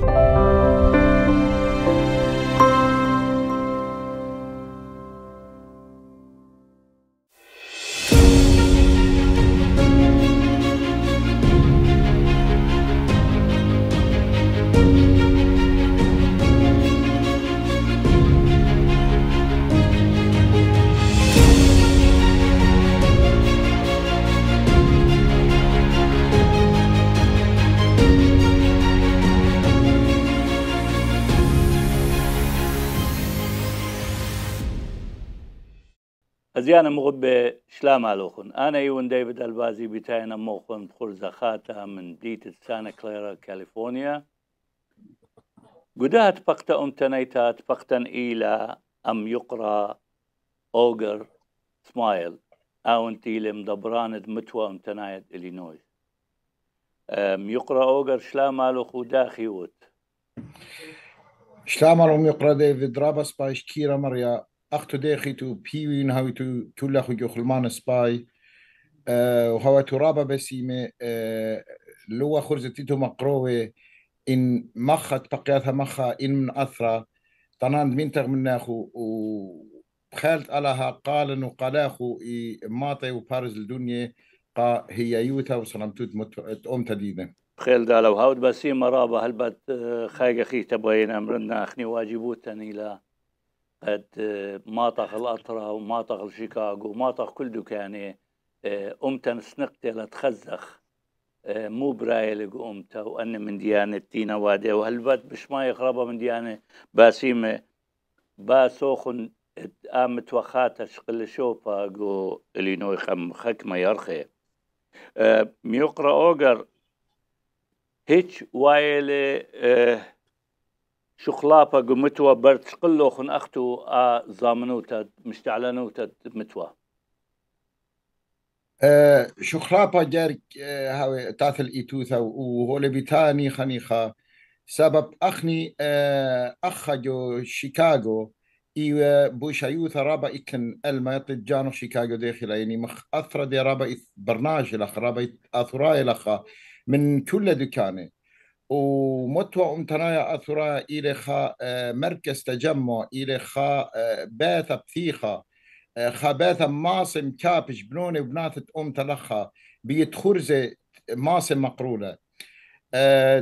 Bye. كان مغب بشلام علوخن أنا يون ديفيد البازي بتاعنا موخن بخور زخاتا من ديت سانا كليرا كاليفورنيا قدها تبقت أم تنيتا تبقت إيلا أم يقرأ أوغر سمايل أو أونتي لم دبراند متوى أم تنايت إلينويز أم يقرأ أوغر شلام مالو داخيوت شلام شلا يقرأ ديفيد رابس بايش كيرا مريا اختو ديخي تو بيوين هاو تو كل اخو جو خلمان سباي أه وهو ترابا بسيمة أه لو خرزتيتو مقروه إن مخت تبقياتها مخا إن من أثرى طنان منتغ مناخو وخالت ألاها قال وقالاخو إي ماطي وبارز الدنيا قا هي يوتا وصنمتوت مت... أم تدينة خيل دالو هاود بسيمة رابا بات آه، خايق أخي تبغين أمرنا أخني واجبوتا إلى قد آه، مناطق الأطرة ومناطق شيكاغو طخ كل دكانة آه، أمتن سنقتي لتخزخ آه، مو برايل أمتا وأن من ديانة تينا وادي وهالبات مش ما يخربا من ديانة باسيمة باسوخن قام توخاتا شقل شوفا اللي إلينوي خم خكمة يرخي ميقرا أوغر هيتش وايلي شقلاپە گومتوە بەرچقل اختو آ و ئا زامنوتە مشتعلەنوتە متوە شخلاپا جارك تاث الإيتوثا وهو لبيتاني خنيخا سبب أخني أخا جو شيكاغو إيوا بوشايوثا رابا إكن الماطي جانو شيكاغو داخل يعني مخ اثرا دي رابا برناج لخ رابا أثراي لخ من كل دكانه ومتوا امتنايا اثرا الى خا آه، مركز تجمع الى خا آه، باث بثيخه آه، خا باث ماصم كابش بنوني بناثة ام تلخا بيت خرزه ماصم مقروله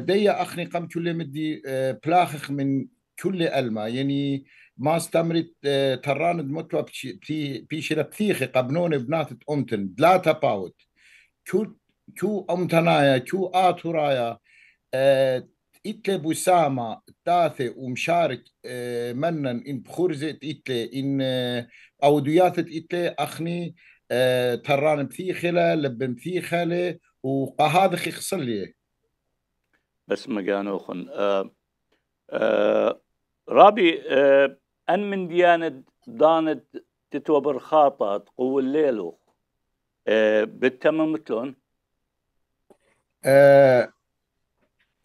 دي اخني قم كل مدي بلاخخ من كل الما يعني ما استمرت تراند متوا بيشي بثيخي قبنوني بناثة امتن لا تباوت كو كو امتنايا كو اتورايا اتلي بوسامة تاثي ومشارك منن إن بخرزة اتلي إن أو دياثة اتلي أخني تران مثيخلة لب مثيخلة وقهاد خصلي بس مجانو خن رابي أن من ديانة دانت تتوبر خاطة قو الليلو بالتمام بالتمم آه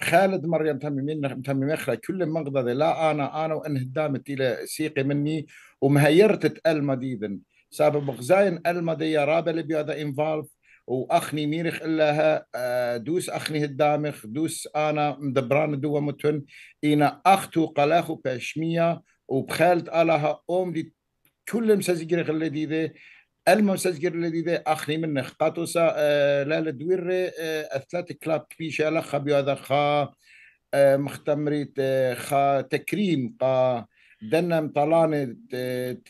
خالد مريم تميمين متممين متممين كل منقذ لا انا انا وان هدامت الى سيقي مني ومهيرتت المديدن سبب غزاين المدي اللي بيادا انفالف واخني ميرخ ها آه، دوس اخني هدامخ دوس انا مدبران دوا متن انا اختو قلاخو باشميه وبخالت الها اوم دي كل دي, دي المسجر الذي ذا أخني من قاطوسا آه، لا لدوير آه، أثلاث كلاب بيشا لخا بيوذا خا آه، مختمريت خا تكريم قا دنا طلانة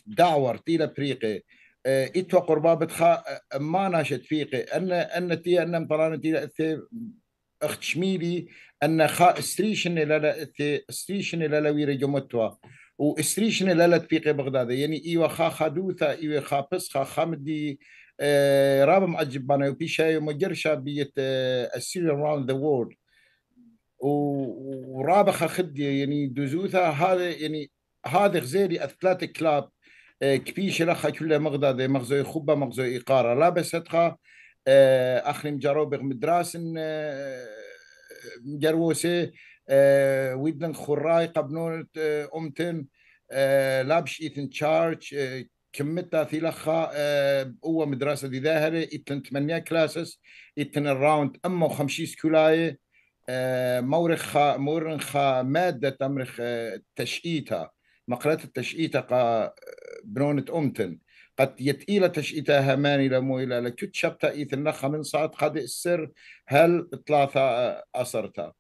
دعور تيلا بريقي اتوا قربابة خا ما ناشت فيقي أن أن تي أن طلانة تيلا أثي اخت شميلي أن خا استريشن لا لا استريشن لا لا ويري جمتوا و نه لالت فيقي بغداد يعني ای و خا ای و خا بسخا خامدي آه رابم بانه و پیش أجبانا وبيشا ومجرشا بيت آه السيري around the world ورابخة خدي يعني دوزوثا هذا يعني هذا غزيري أثلات كلاب آه كبيش لخا كل مغداد مغزوي خبة مغزوي إقارة لابستها أخلم آه، جاروبغ مدراسن آه، جروسي ويدن آه، خراي قبنونت آه، أمتن آه، لابش إثن تشارج كمتا في لخا قوة مدرسة دي ظاهرة إتن تمانية كلاسس إتن الراوند أما وخمشي سكولاية مورخ مورخ مادة تمرخ تشئيتا مقرات التشئيتا قا بنونة أمتن قد يتقيل تشئيتا هماني لمو إلى لكتشبتا إثن لخا من صعد قد السر هل اطلاثا أصرتا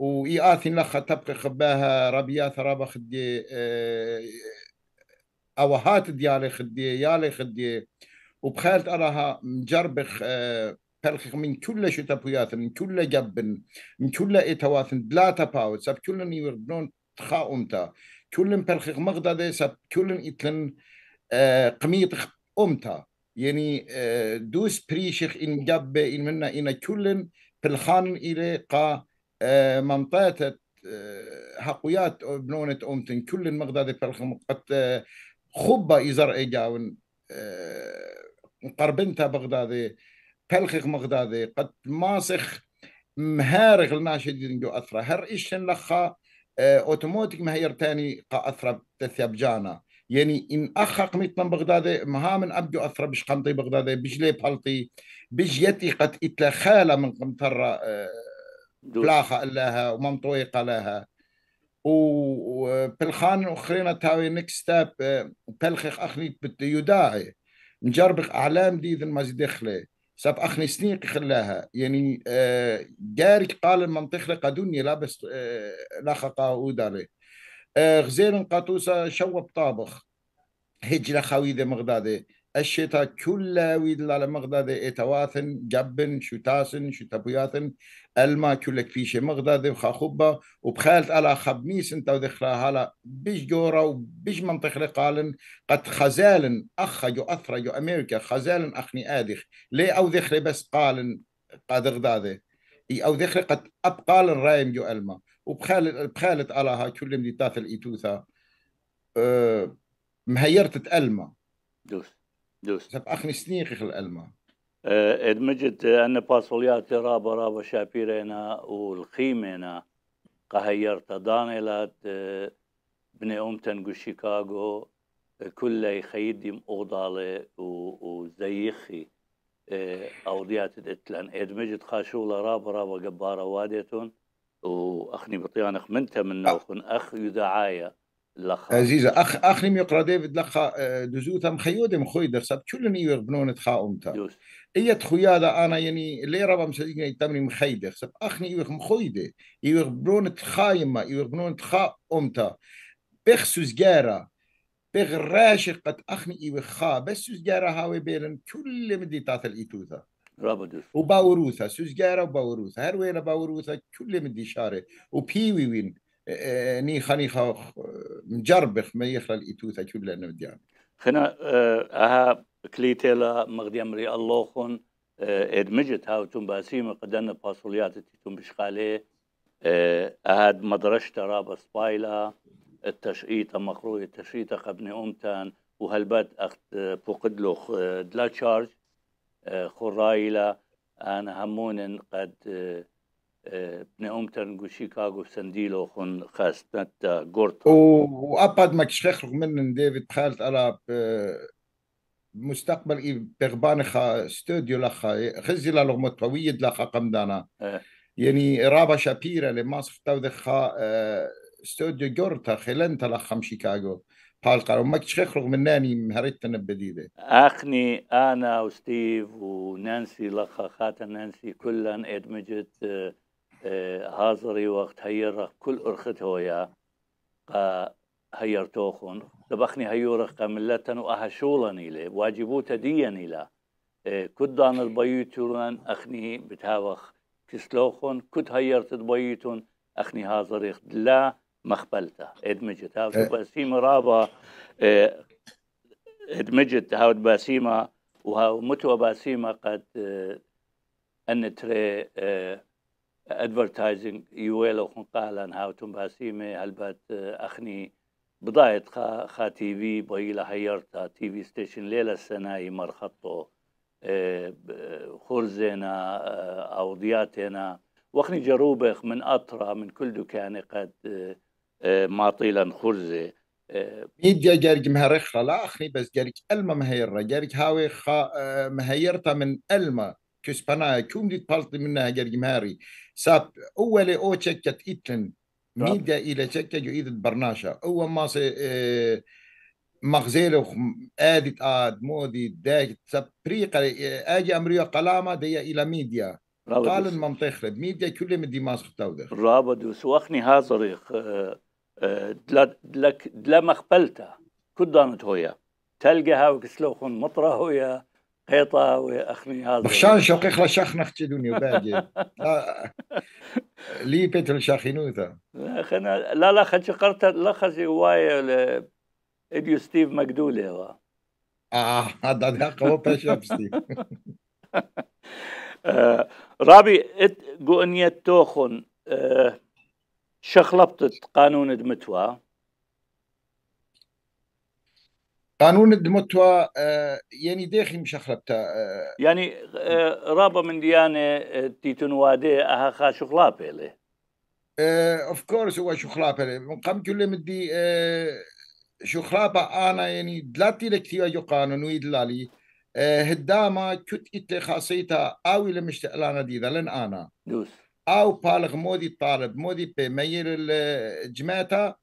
اثي آه، نخا تبقي خباها ربيا ثرابة خدي اه أوهات ديالي خدي يالي خدي وبخالت أراها مجربخ اه من كل شو تبويات من كل جب من كل إتواث بلا تباوت سب كل يوردون تخا امتا كل بلخيق مغدا دي سب كل إتلن اه قميط أمتا يعني اه دوس بريشيخ إن جب إن منا إن كل بلخان إلي قا آه، منطقه آه، حقويات بنونت اومتن كل مغدادي بالخم قد آه، خبة يزر إيجاون قربنتا بغدادي بالخق مغداد قد ماسخ مهارغ الناشدين جو أثرة هر إيش لخا أوتوماتيك مهير تاني قا أثرة جانا يعني إن أخق من بغدادي مها من أبجو أثرة بش قمطي بغدادي بش لي بالطي بش يتي قد إتلا خالة من قمترة بلاخه لها ومنطويقه لها وبالخان اخرينا تاوي نكستاب ستاب بلخخ اخني يداعي نجربخ اعلام دي ذن ما دخله ساب اخني سنيق خلاها يعني آه، جارك قال المنطقة قدوني لابس آه لخقا وداري آه، غزير قطوسه شوب طابخ هج لخوي ذي مغدادي الشتاء كل ويدل على مغداد اتواثن جبن شتاسن شتبياثن الما كلك في شي مغداد وخاخبة وبخالت على خبميس انت ودخلها هلا بيش جورا وبيش منطق لقالن قد خزالن اخا جو اثرا جو امريكا خزالن اخني ادخ ليه او ذخري بس قالن قد غداده اي او ذخري قد ابقالن رايم جو الما وبخالت بخالت على ها كل مديتات الايتوثا أه مهيرت الما دوس دوست اخني سنين خل الما ادمجت أه، ان باسوليات رابا رابا شابيرينا والخيمينا قهيرت دانيلات أه، بني امتن جو شيكاغو أه، كله يخيدم اوضالي وزيخي اوضيات اتلان ادمجت خاشولة رابا رابا قبارة واديتون واخني بطيانخ منتا من نوخن اخ يدعايا لخا عزيزة أخ أخني ميقرا ديفيد لخا دزوتا مخيودة مخوي درسات كلن يور بنون أمتا إيه تخويا أنا يعني لي ربع مسجينا يتمني مخيدة خسب أخني يور مخويدة يور بنون تخايمة يور بنون أمتا بخصوص سوزجارة بخ قد أخني يور خا بس سوزجارة هاوي بيرن كل مديتات الإيتوثا رابدوس وباوروثا سوزجارة وباوروثا هر وين باوروثا كل مدي شارة وبيوي وين ني خاني خاو مجربخ ما يخلى الإتوثة كلها نوديان يعني. خنا آه، أها كليتيلا مغديم ري اللوخون ادمجت آه، هاو تنباسيم قدن باصوليات تنبشخالي أهد مدرش تراب سبايلا التشئيطة مخروج التشئيطة قبني أمتان وهالبات أخت آه، بوقدلوخ دلا تشارج خرايلا أنا همون قد بنقومتن ترنجو شيكاغو سنديلو خن خاستنتا جورتا وابد ما كشخخ من ديفيد خالد على مستقبل اي بغبان خا ستوديو لخا خزي لا لغمت لخا قمدانا يعني رابا شابيرا لما صفتو دخا اه ستوديو جورتا خلنتا لخم شيكاغو بالقر وما كنتش غير من ناني مهرتنا بديده اخني انا وستيف ونانسي لخا خاتا نانسي كلن ادمجت حاضری وقت هیرق كل أرخت هويا قا هير توخن دبخني هيورق ملة وأهشولني لي واجبوتا ديني لا كد دان البيوتون أخني بتاوخ كسلوخن كد هيرت البيوتون أخني حاضري لا مخبلتا ادمجت هاو باسيمة رابا اه، ادمجت هاو باسيمة وهاو متوى باسيمة قد اه، أن تري اه، ادفرتايزنج يويلو خنقالن هاوتم باسيمه هلبت آه، اخني بضايت خا خا تي في بويلا هيرتا تي في ستيشن ليلة السناي مرخطو آه، آه، خرزنا او ضياتنا واخني جروبخ من اطرا من كل دكان قد ماطيلا خرزة ميد جا جارج مهرخ لا أخني بس جارج ألما مهيرة جارج هاوي خا مهيرتا من ألما kustpanna Kungligt parlamentnäger Jimhari. Så att أول أو تشكت إتلن ميدا نعم. إلى تشكا يؤيد البرناشة أو ما سي آه، وخ آدت آد مودي داك تبريق آه، آجي أمريو قلامة دي إلى ميديا قال المنطقة ميديا كل من ديماس تاودر رابدوس وخني ها طريق آه، دلا دلا دلا مخبلته كدانت هويا تلقى هاوك سلوخون مطرة هويا قيطة وأخني هذا بخشان شقيق لشخ نختدوني وبعد لا لي بيت شاخينوثا لا لا لا خد شقرت لا خد هواي ل... اديو ستيف مقدولة هو اه هذا ده قوى بيشاب ستيف آه، رابي ات قونية توخن آه، شخلبت قانون دمتوا قانون الدمتوى يعني آه، داخل مشخلبتا آه، يعني آه، رابا من ديانة تيتنوادي أها خا شخلابيلي اوف كورس هو شخلابيلي من قام كل مدي شخلابا أنا يعني دلاتي لكتيوة جو قانون ويدلالي هداما كت اتخاصيتا أو لمشتقلانا دي ذلن أنا دوس أو بالغ مودي طالب مودي بميل الجماعة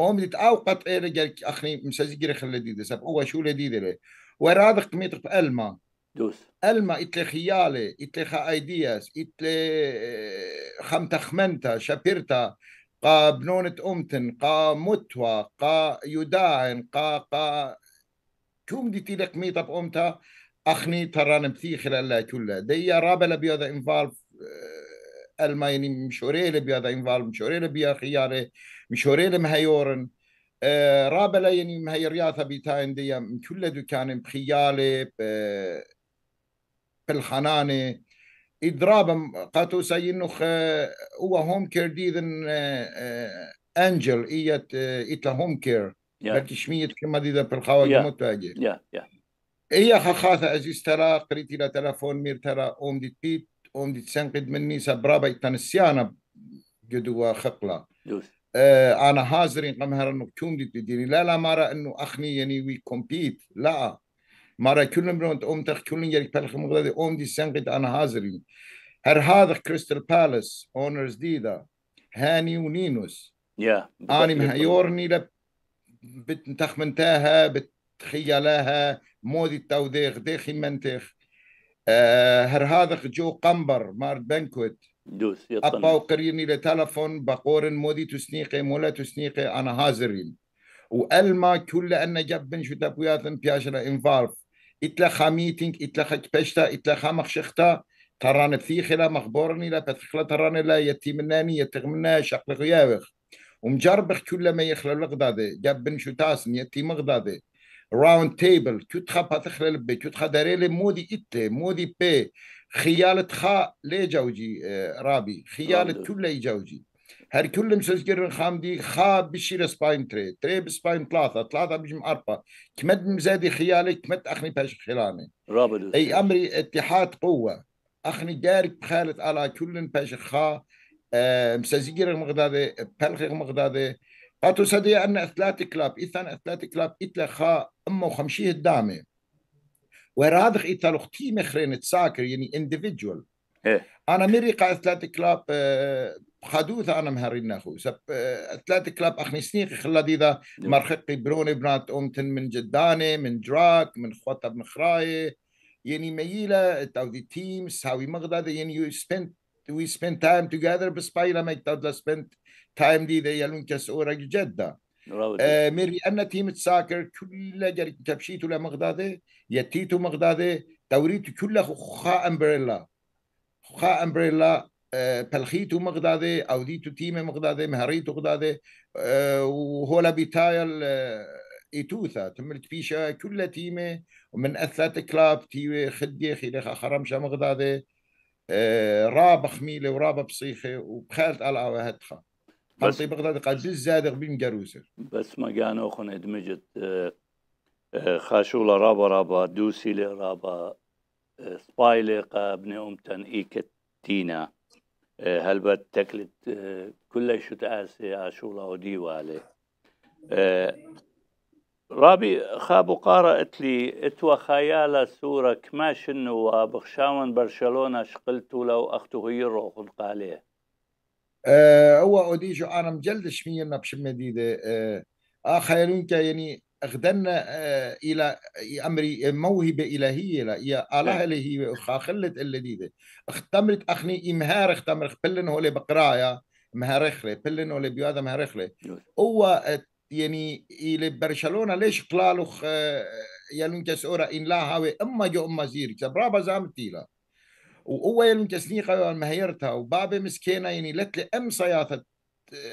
اومليت او قطعي رجال اخري خلي رخل لذيذه هو شو لذيذه ورادق قميط الما دوس الما اتلي خيالي اتلي خا ايدياس اتلي آه، خمتا خمنتا شابيرتا قا بنونة أمتن قا متوا قا يداعن قا قا كوم دي تيلك قميطة بأمتا أخني تران بثي خلال الله كله دي رابلة بيادا انفالف آه، ألما يعني مشوري لبيادا انفالف مشوري لبيا خياري مشورين مهيورن آه، رابلا يعني مهي رياثة بيتا اندية من كل دكان بخيالة بالحنانة إضراب قاتو سينخ آه، هو هوم كير ديذن آه، أنجل إيت إتلا هوم كير لكن شميت كما ديذا بالخوا جمت واجه يا يا إيا خاخاثة أزيز ترى قريتي لا تلفون مير ترى أوم ديت بيت أوم ديت سنقد مني سبرابا إتنسيانا جدوا خقلة آه، انا هازرين قام هر انه دي تديني لا لا مارا انه اخني يعني وي كومبيت لا مارا كل بنت ام تخ كل يلي بلخ مغدد ام دي سنقت انا هازرين هر هذا كريستال بالاس اونرز دي ديدا هاني ونينوس يا انا مهيورني لب بتخمنتاها بتخيلها مودي التوذيخ دي منتخ هر آه، هذا جو قنبر مارت بنكوت أباو قرين إلى تلفون بقورن مودي تسنيقي مولا تسنيقي أنا هازرين وألما كل أن جبن شو تبوياتن بياشرة إنفالف إتلا خاميتينك إتلا خكبشتا إتلا خامخشختا تران الثيخلا مخبورني لا بتخلا تران لا يتيمناني يتغمنا شقل غياوخ ومجربخ كل ما يخلل غدادي جبن شو تاسن يتيم غدادي راوند تيبل كتخا بتخلا لبي كتخا داري مودي إتلي مودي بي خيالة اه، خا لي جوجي رابي خيالة تو لي جوجي هر كل مسجر خامدي خا بشير سباين تري تري بسباين ثلاثة ثلاثة بجم أربعة كمد مزادي خيالي كمد أخني باش خلاني رابي أي أمري اتحاد قوة أخني دارك بخالت على كل باش خا أه مسجر مغدادي بلخي مغدادي قاتو سدي أن أثلاثي كلاب إثان أثلاثي كلاب إتلا خا أمو خمشيه الدامي وراضغ إتالوغ تيم خرين تساكر يعني individual إيه. أنا مري قا ثلاثة كلاب آه، خدوث أنا مهرين ناخو سب آه، ثلاثة كلاب أخني سنيق خلا ديدا إيه. مرخقي بروني بنات أمتن من جداني من دراك من خوطة من خراي يعني ميلة تاو دي تيم ساوي مغداد يعني يو spent we spend time together بس بايلا ميك تاو spend time دي ديدا يلون كاس أورا جدا آه ميري أن تيمة ساكر كل جري كبشيتو لمغدادة يتيتو مغدادة توريت كل خا أمبريلا خا أمبريلا آه بلخيتو مغدادة أو ديتو تيمة مغدادة مهريت مغدادة آه وهو آه، إتوثا تملت فيشا كل تيمة ومن أثات كلاب تيمة خدي خيلة خرمشة مغدادة آه، راب ميلة وراب بصيخة وبخالت على هتخا قلطي بغداد قبل زاد بين جروسر بس ما كانوا خن ادمجت خاشولا رابا رابا دوسيلة رابا آه، سبايلة قابن أمتن إيكت تينا آه، هلبت تكلت آه، كل شو تأسي عاشولا ودي عليه رابي خابو قارأت لي اتوا خيالا سورة كماش النواب خشاون برشلونة شقلتو لو أختو هيرو خلق عليه آه، هو اوديجو انا مجلد شمينا بشمه ديده اه, آه، خيرونك يعني اخدنا آه، الى امري موهبه الهيه لا يا الله الهي خلت الذي اختمرت اخني امهار اختمر بلن هو بقرايا مهرخله بلن ولا بيادا مهرخله هو يعني الى برشلونه ليش قلالوخ يالون كسورا ان لا هاوي اما جو اما زيرك برابا لا واول من كسليقه مهيرتها وبابي مسكينه يعني لتلي ام صياثه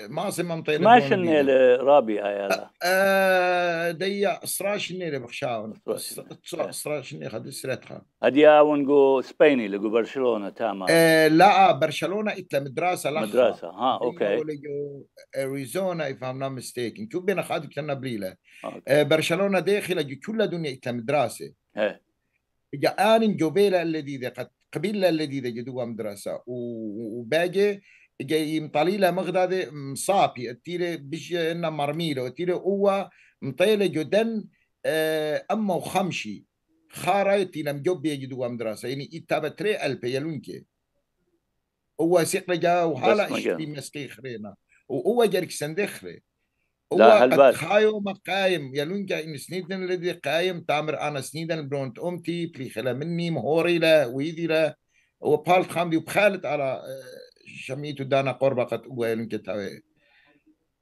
ما اسمها مطير ما شنيله رابي هاي هذا آه ديا اسرا شنيله بخشاون اسرا شنيله خد سرتها هدي ونقو سبيني لقو برشلونه تاما آه لا برشلونه اتلا مدرسه لا مدرسه ها اوكي اريزونا اف ام نوت ميستيكن كيو بين خاد كنا بريله آه برشلونه داخله كل الدنيا اتلا مدرسه إيه. جاءان جوبيلا الذي قد قبيله الذي جدوها مدرسه وباقي جاي مطالي مطليله مغداد مصابي التيلي بش انه مرميله التيلي هو مطيله جدا آه، اما وخمشي خارة تينا مجوب جدوها مدرسه يعني اتابه تري الف يلونكي هو سيقرجا وحالا اشتي مسكي خرينا وهو جارك سندخري لا هالبال ما قايم لونجا جاي سنيدن الذي قايم تامر انا سنيدن برونت امتي بلي خلا مني مهوري لا ويدي لا وبال خامدي وبخالت على آه، شميت دانا قربة قد ويلون تاوي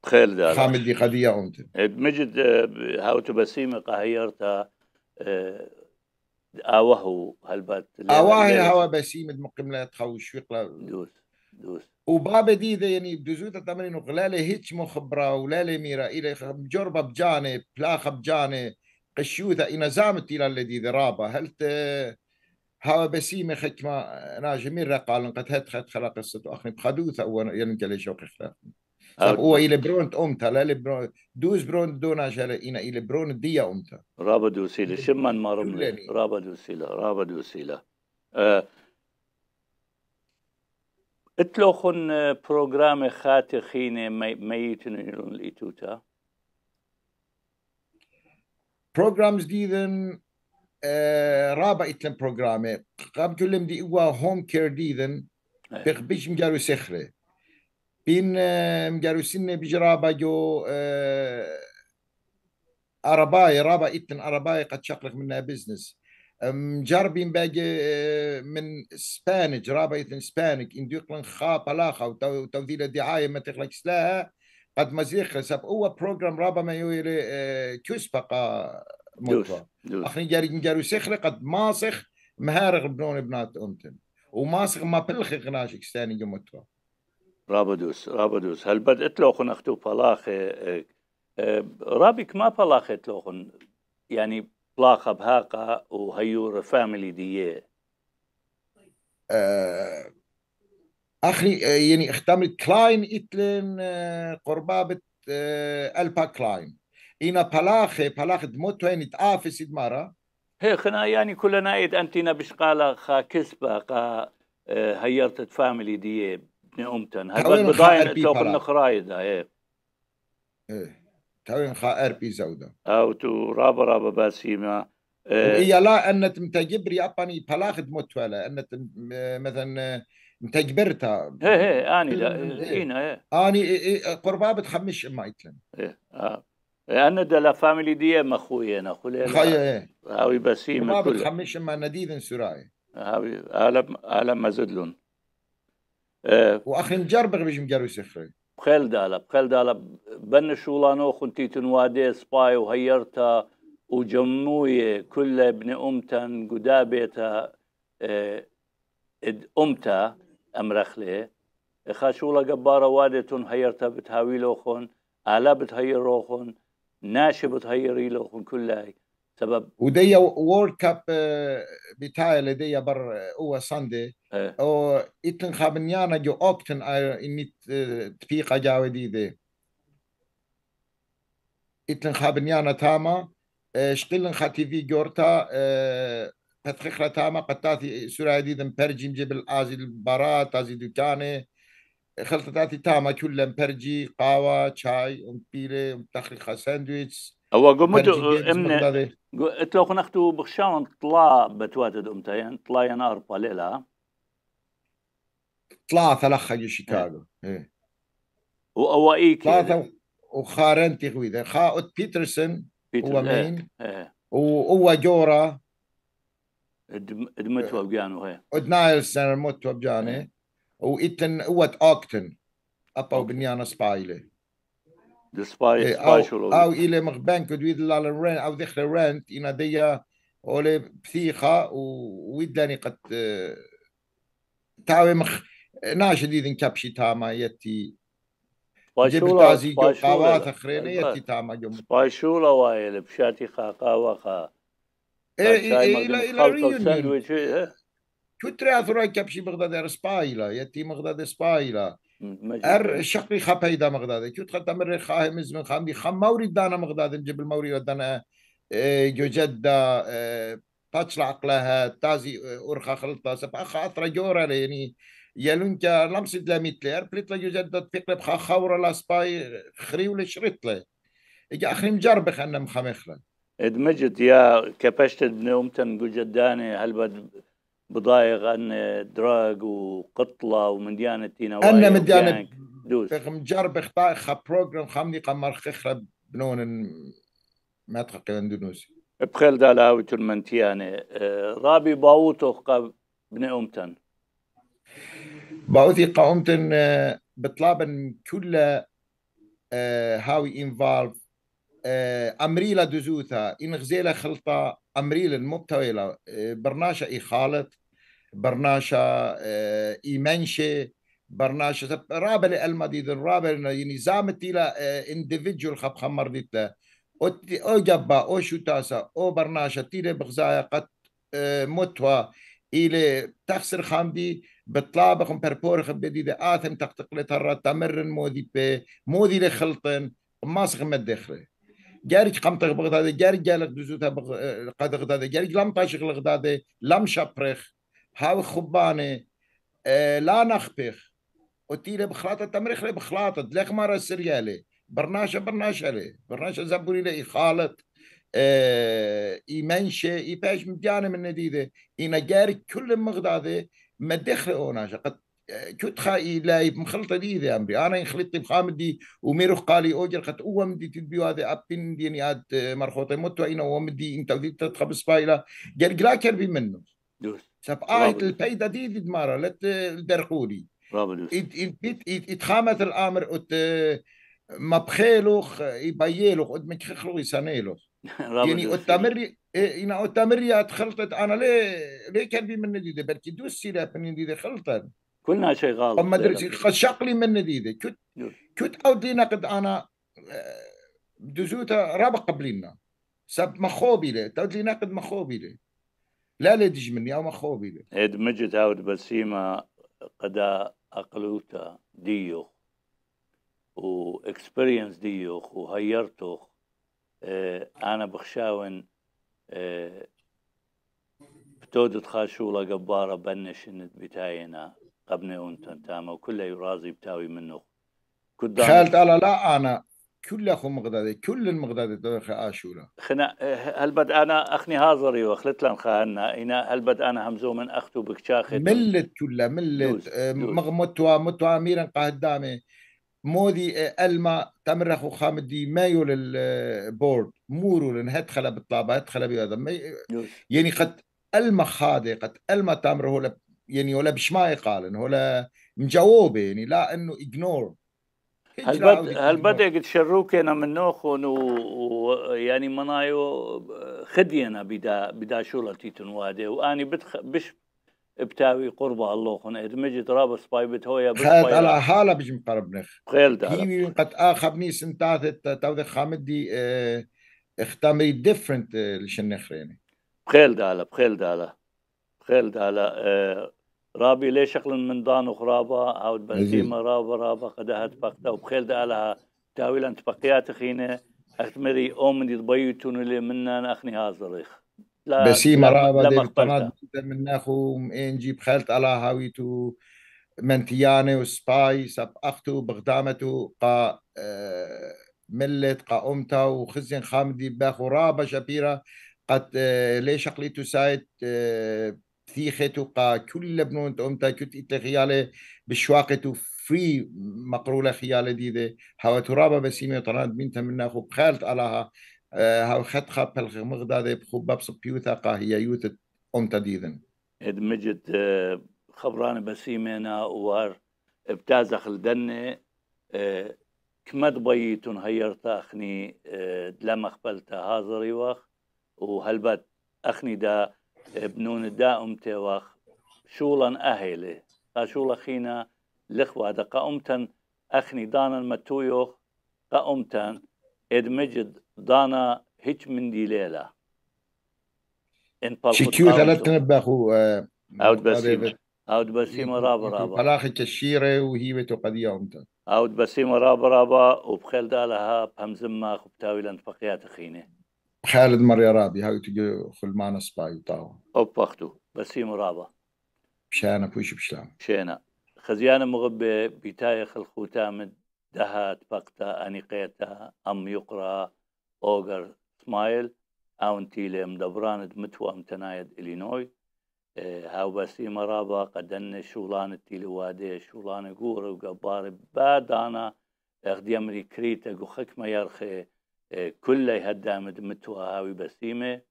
خيل دار خامد دي قضية امتي إيه، مجد آه، هاوت بسيمة قهيرتا آوه هالبات آوه هوا بسيمة مقملة تخوش فيقلا دوس دوس وبابا دي ده يعني بجوتة تمرين لا لي هيك مخبرة ولا لي ميرا إلي جربة بجاني بلاخة بجاني قشيوثة ان زامت إلى الذي ذرابة هل هوا بسيمة ختمة أنا جميل قال قد هات خد خلق قصة أخني بخدوث يعني أو يعني ينجلي شوقي خلاق هو إلى برونت أمتا لا برونت دوز برونت دونا جل ان إلى برونت دي أمتا رابا دوسيلة شمن ما رملي رابا دوسيلة رابا دوسيلة آه اتلوخن بروغرام آه، خاتي خيني ميتن إلون الإتوتا بروغرام جديدن آه رابع إتلم بروغرامي قام تلم دي إوا هوم كير ديدن بيخبش مجارو سخري بين آه مجارو سنة بجرابا جو آه عرباي رابع إتن عرباي قد شقلق منها بزنس مجربين باقي آه، من سبانج رابطة سبانج انديقلن خاب لاخا وتوذيل الدعاية ما تخلقش سلاها قد مزيخ سب هو بروجرام رابا ما يولي آه، بقى موضوع اخني جاري جارو سخري قد ماسخ مهارغ بنون بنات امتن وماسخ ما بلخي غناشك ستاني جمتوا رابدوس رابدوس هل بدأت لوخن اختو بلاخي آه، رابك ما بلاخي لوخن يعني اطلاقه بهاقه وهيو فاميلي دي آه، اخي اخري آه، يعني اختمت كلاين اتلن آه، قربابه البا كلاين اينا بلاخي بلاخ دموت وين سيد مارا هي خنا يعني كلنا ايد انتينا بشقاله خا كسبه قا هيرت فاميلي دي بني امتن هذا بضاين توب النخرايد ايه, إيه. تاوين بي زودا او تو رابا رابا باسيما آه، آه، إيه لا أن إيه. تجبري أباني بلاخد متولى أن مثلا متجبرتها ايه ايه أني لا هنا أني بتخمش خمش مايتلن إيه آه أنا لا فاميلي دي ما خويا أنا خويا خويا إيه. هاوي بسيمة قربابة بتخمش اما نديد سراي هاوي اهلا اهلا مزدلون أه. وأخي نجربغ باش نجرب سخري بخيل بخێلدالە بخيل شوڵانەوە بن وادێ سپای و هەیەرتە و جەموویێ کول لە بنێ ئومتەن گودا بێتە ئومتە ئەمرەخلێ خاشوڵەگە بارە وادێتون هەیەرتە بتهاوی لۆ خۆن ئالا بت هەیە ڕۆخۆن ناشی سبب ودي وورد كاب بتاعي لدي بر آه، هو ساندي او اتن خابنيانا جو اوكتن آه، اني آه، تبيقا جاوي دي دي اتن خابنيانا تاما شقلن خاتي في جورتا بتخخرة تاما قطاتي سورة دي دم برجي مجبل ازي البارا تازي دوكاني خلطتاتي تاما كلها برجي قاوة شاي ومبيري ومتخيخة ساندويتس هو قمت امنا تو خنختو بخشان طلا بتواتد امتين طلا ينار باليلا طلا ثلاث خي شيكاغو إيه. هو اي كذا وخارن تخوي ذا خا اوت بيترسون هو إيه، مين ايه. إيه. هو جورا دمتوا بجانو هي اد ودنايلسن الموتوا بجاني وإتن قوة أوكتن ابو بنيانا سبايلي دسباي او او الى مغبان كدويد لالرين او دخل رانت ان دي اولي بثيخه ويداني قد آه، تاوي مخ ناش ديد نكبشي تاما يتي جبل تازي جو قاوات اخرين يتي تاما جو بايشولا وايل بشاتي خا قاوا خا إيه، إيه، اي اي الى الى ريونيون كتري اثرا كبشي بغداد سبايلا يتي مغداد سبايلا ار شقی خا پیدا مقداده کیوت خطا مر خواه مزمن خام دی خام موري دانا مقداده نجيب الموري ودانا جوجدا اه، باتش اه، عقلها تازي أرخى اه، خلطة سبعة خاطرة جورة يعني يلونكا لمسد لا ميتلير بليت لا يوجد تقلب خا خورة لا سباي خري ولا شريط لا إجا أخري مجرب خانا مخمخلا ادمجت يا كبشت بنومتن جداني هل بد بضايغ ان دراج وقطله ومن ديانه تينا انا من ديانه دوس مجرب اخطاء خا بروجرام خامني قمر خخرا بنون ما تقل اندونوسي بخيل دالاوي ترمنتيانه آه، رابي باوتو قا بنئمتن باوتي آه، قومتن بطلابا كل آه، هاوي انفالف آه، أمريلا دزوثا إنغزيلا خلطة أمريلا مبتويلا آه، برناشا خالط برناشا آه، إيمنشي برناشا رابل المديد رابل يعني زامت إلى إنديفيديول خب خمر ديتلا أو جبا أو شوتاسا أو برناشا تيلا بغزايا قد متوا إلى تخسر خامدي بطلابخ بربورخ بديد آثم الرات تمرن مودي بي مودي لخلطن ماسخ مدخله گرگ قم تغبغت هذا گرگ جالك دوزو تبغ قد غد هذا گرگ لم تاشق هذا لم شبرخ هاو خبانه آه، لا نخبخ وتي له بخلاطه تمرخ لي بخلاطه لك مره سريالي برناشة برناشة لي برناشة زبوري لي خالط اه يمنشة يباش مديانة من نديدة إنا جاري كل مغدادة مدخل دخل أوناشة قد تتخا مخلطه دي ذي امري انا بخامد دي وميروخ قالي اوجر قد او مدي تدبيو هذا ابن دينيات يعني مرخوطه متو اين او مدي انت ودي تتخب سبايلا جل جلا كربي منه سب آهت البيدا دي دي دمارة لت الدرخولي اتخامت الامر ات مبخيلوخ يبيلوخ قد مكخلو يسانيلوخ يعني قدامري إيه، إن قدامري اتخلطت انا ليه ليه كربي منه دي بركي دوسي سيرة من دي خلطت كلنا شيء غلط ما ادري خشق لي من نديده كنت كنت اودي نقد انا آه، دزوته رابق قبلنا سب مخوبي له تودينا نقد مخوبي له لا لا دج مني او مخوبي له ادمجت او بسيما قدا اقلوتا ديوخ واكسبيرينس ديوخ وهيرتوخ اه انا بخشاون اه بتودت خاشولا قبارة بنشنت بتاينا قبنه ونتن تاما وكله يرازي بتاوي منه كدام خالد الله لا أنا كل أخو مغدادي كل المغدادي تدخل آشولا خنا بد أنا أخني هازري وخلت لان خاهنا إنا بد أنا همزو من أختو بكشاخت ملت كلها ملت مغمتوا متوا أميرا قهدامي مودي الما تمرخ وخامدي مايو للبورد مورو لان هتخلا بطلابة هتخلا بهذا يعني قد الما خادي قد الما تمره يعني ولا بش ما يقال انه ولا مجاوبه يعني لا انه اجنور هل بد هل بد بدك انا من نوخن ويعني و... يعني منايو خدينا بدا بدا شولتي وادي واني بتخ بش بتاوي قربة الله خن ادمجت رابس باي بتهويا بس باي على حاله بجم قربنخ خيل دار قد اخبني سنتات تاوذ خامدي اه اختامي ديفرنت آه، لشنخريني بخيل دالا بخيل دالا بخيل دالا آه، رابي ليش شغل من دانوخ رابا او بنزيما رابا رابا قدها تبقتا وبخيل دالها تاويلا تبقيات خينه اختمري اومن من يضبيتون لي منا اخني هازريخ لا بسيما رابا دي القناة من ناخو مين جيب خلت على هاويتو منتياني وسباي سب اختو بغدامتو قا آه، ملت قا امتا وخزن خامدي باخو رابا شابيرا قد آه، ليش اقليتو سايت أه في خيتوقا كل بنون تأمتا كت إتل بشواقتو في مقرولة خيالة دي هوا ترابة بسيمة طراند بنتا منا خوب خالت ألاها هاو آه، خطخة بلغ دي بخوب بابس بيوتا قاهية يوتا أمتا ديدن ادمجت آه، خبران بسيمة وار ابتازخ الدنة آه، كمد بيتون هيرتا أخني دلم مخبلتا هازري وخ وهلبت أخني دا بنون دا ام تيوخ شولا اهيلي قاشولا خينا لخوا دا قامتن اخني دانا متويوخ قامتن ادمجد دانا هيك من دي ليلة ان شكيو ثلاث تنبخوا اود بسيم اود بسيم رابا رابا بلاخي كشيرة وهيبة قضية امتن اود بسيم رابا رابا وبخيل دالها بهمزمة خبتاوي فقيات خينه خالد رابي هاي تجي خل معنا سباي وطاو بس بسيم رابا بشانا بوش بشلام بشانا خزيانة مغبة بتاية تامد دهات بقتا أنيقيتا أم يقرأ أوغر سمايل أون تيلم دبراند متو أم تنايد إلينوي إيه، هاو بسيم رابا قدن شولان تيلي وادي شولان قورة وقبار أنا أخدي أمريكريتا كريتا قو خكمة يرخي كلها هدامت متوهاوي بسيمه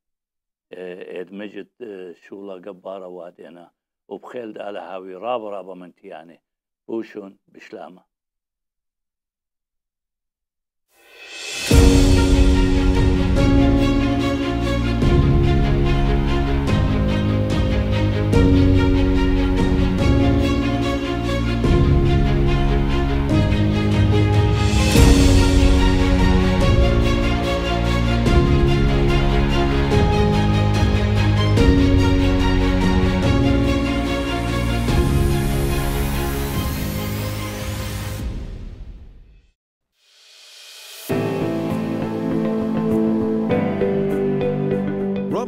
ادمجت آه، آه، شولا قبارة وادينا وبخيل دالة هاوي رابا رابا يعني بوشون بشلامه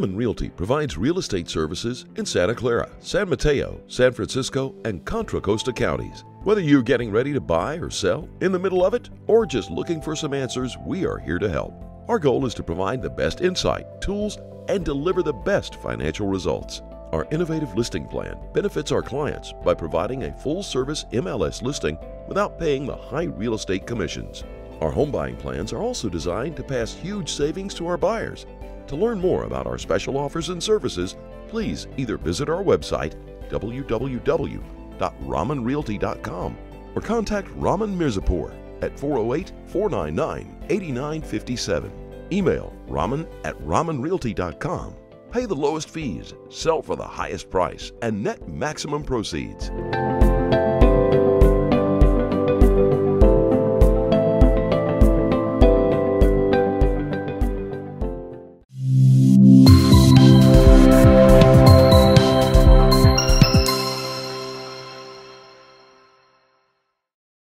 Zelman Realty provides real estate services in Santa Clara, San Mateo, San Francisco, and Contra Costa counties. Whether you're getting ready to buy or sell, in the middle of it, or just looking for some answers, we are here to help. Our goal is to provide the best insight, tools, and deliver the best financial results. Our innovative listing plan benefits our clients by providing a full service MLS listing without paying the high real estate commissions. Our home buying plans are also designed to pass huge savings to our buyers to learn more about our special offers and services, please either visit our website, www.ramanrealty.com, or contact Raman Mirzapur at 408 499 8957. Email raman at ramanrealty.com. Pay the lowest fees, sell for the highest price, and net maximum proceeds.